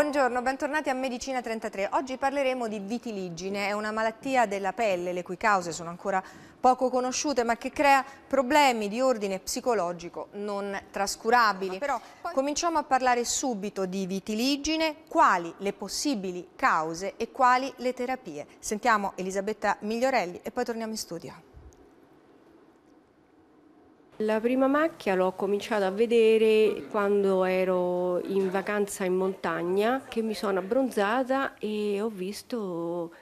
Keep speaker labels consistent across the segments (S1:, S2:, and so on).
S1: Buongiorno, bentornati a Medicina 33. Oggi parleremo di vitiligine, è una malattia della pelle le cui cause sono ancora poco conosciute ma che crea problemi di ordine psicologico non trascurabili. Però cominciamo a parlare subito di vitiligine, quali le possibili cause e quali le terapie. Sentiamo Elisabetta Migliorelli e poi torniamo in studio. La prima macchia l'ho cominciata a vedere quando ero in vacanza in montagna, che mi sono abbronzata e ho visto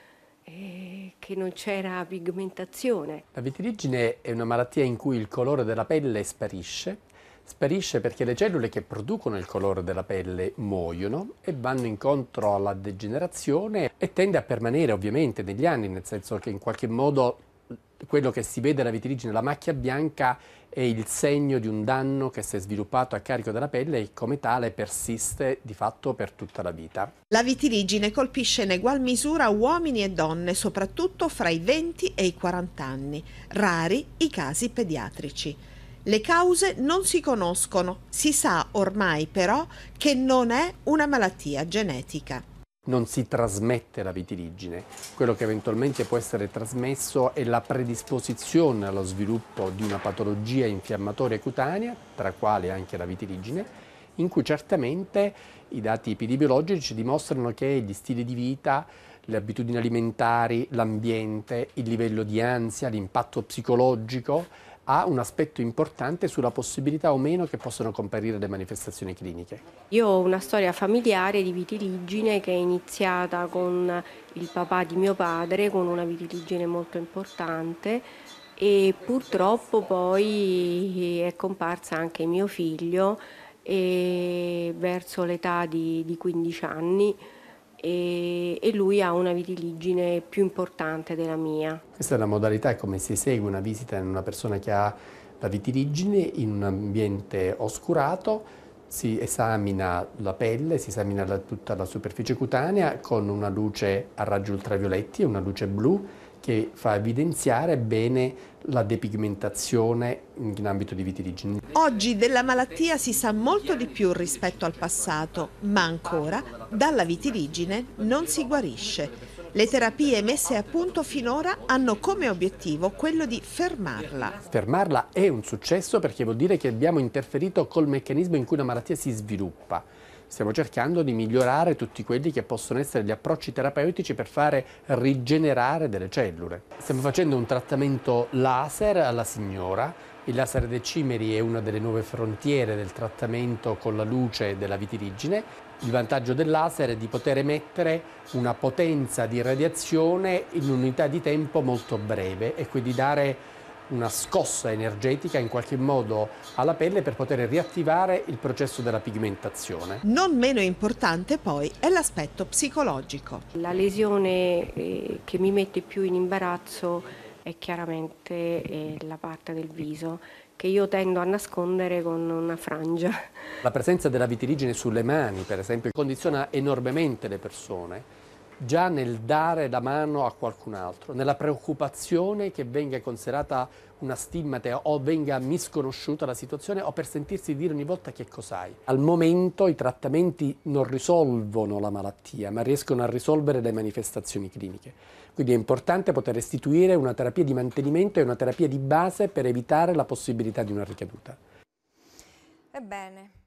S1: eh, che non c'era pigmentazione.
S2: La vitiligine è una malattia in cui il colore della pelle sparisce. Sparisce perché le cellule che producono il colore della pelle muoiono e vanno incontro alla degenerazione e tende a permanere ovviamente negli anni, nel senso che in qualche modo quello che si vede la vitiligine, la macchia bianca, è il segno di un danno che si è sviluppato a carico della pelle e
S3: come tale persiste di fatto per tutta la vita. La vitiligine colpisce in egual misura uomini e donne, soprattutto fra i 20 e i 40 anni, rari i casi pediatrici. Le cause non si conoscono, si sa ormai però che non è una malattia genetica
S2: non si trasmette la vitiligine. Quello che eventualmente può essere trasmesso è la predisposizione allo sviluppo di una patologia infiammatoria cutanea, tra quale anche la vitiligine, in cui certamente i dati epidemiologici dimostrano che gli stili di vita, le abitudini alimentari, l'ambiente, il livello di ansia, l'impatto psicologico ha un aspetto importante sulla possibilità o meno che possano comparire le manifestazioni cliniche.
S1: Io ho una storia familiare di vitiligine che è iniziata con il papà di mio padre, con una vitiligine molto importante e purtroppo poi eh, è comparsa anche mio figlio eh, verso l'età di, di 15 anni e, e lui ha una vitiligine più importante della mia.
S2: Questa è la modalità, è come si esegue una visita in una persona che ha la vitiligine in un ambiente oscurato, si esamina la pelle, si esamina la, tutta la superficie cutanea con una luce a raggi ultravioletti e una luce blu che fa evidenziare bene la depigmentazione in ambito di vitiligine.
S3: Oggi della malattia si sa molto di più rispetto al passato, ma ancora dalla vitiligine non si guarisce. Le terapie messe a punto finora hanno come obiettivo quello di fermarla.
S2: Fermarla è un successo perché vuol dire che abbiamo interferito col meccanismo in cui la malattia si sviluppa. Stiamo cercando di migliorare tutti quelli che possono essere gli approcci terapeutici per fare rigenerare delle cellule. Stiamo facendo un trattamento laser alla signora il laser dei cimeri è una delle nuove frontiere del trattamento con la luce della vitiligine. Il vantaggio del laser è di poter emettere una potenza di radiazione in un'unità di tempo molto breve e quindi dare una scossa energetica in qualche modo alla pelle per poter riattivare il processo della pigmentazione.
S3: Non meno importante poi è l'aspetto psicologico. La
S1: lesione eh, che mi mette più in imbarazzo è chiaramente eh, la parte del viso che io tendo a nascondere con una frangia.
S2: La presenza della vitiligine sulle mani, per esempio, condiziona enormemente le persone già nel dare la mano a qualcun altro, nella preoccupazione che venga considerata una stigmate o venga misconosciuta la situazione o per sentirsi dire ogni volta che cos'hai. Al momento i trattamenti non risolvono la malattia, ma riescono a risolvere le manifestazioni cliniche. Quindi è importante poter istituire una terapia di mantenimento e una terapia di base per evitare la possibilità di una ricaduta.
S1: Ebbene,